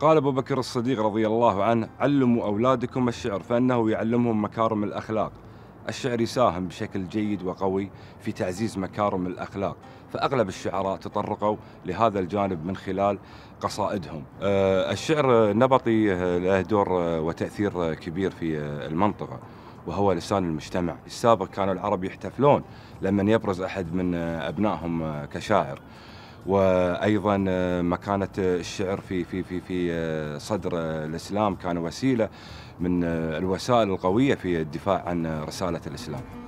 قال أبو بكر الصديق رضي الله عنه علموا أولادكم الشعر فإنه يعلمهم مكارم الأخلاق الشعر يساهم بشكل جيد وقوي في تعزيز مكارم الأخلاق فأغلب الشعراء تطرقوا لهذا الجانب من خلال قصائدهم آه، الشعر النبطي آه، له دور آه، وتأثير كبير في المنطقة وهو لسان المجتمع السابق كانوا العرب يحتفلون لمن يبرز أحد من أبنائهم كشاعر وايضا آه، مكانه الشعر في في في في آه، صدر آه، الاسلام كان وسيله من الوسائل القويه في الدفاع عن رساله الاسلام.